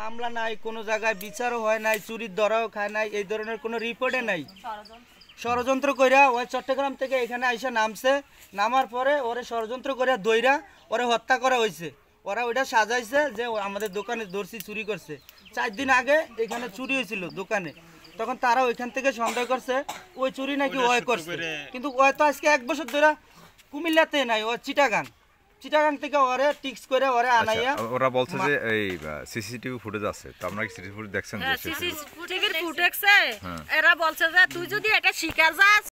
মামলা নাই কোনো জায়গায় বিচারও হয় নাই চুরির ধরাও খায় নাই এই ধরনের কোনো রিপোর্টে নাই ষড়যন্ত্র কইরা ওই চট্টগ্রাম থেকে এখানে আইসে নামছে নামার পরে ওরে ষড়যন্ত্র করিয়া দইরা ওরে হত্যা করা হয়েছে ওরা ওইটা সাজাইছে যে আমাদের দোকানে দর্শি চুরি করছে চার দিন আগে এখানে চুরি হয়েছিল দোকানে তখন তারা ওইখান থেকে সন্দেহ করছে ওই চুরি নাকি ওয় করছে কিন্তু ওয় তো আজকে এক বছর ধরে কুমিল্লাতে নাই ও চিটাগান চিটাগাং থেকে ওরে টিক্স করে ওরে আচ্ছা, আনাইয়া ওরা বলছে যে এই সিসিটিভি ফুটেজ আছে তো আপনারা কি সিসিটিভি ফুটেজ দেখছেন সিসিটিভি হ্যাঁ, ফুটেজ হ্যাঁ। এরা বলছে যে তুই যদি এটা শিকার যাস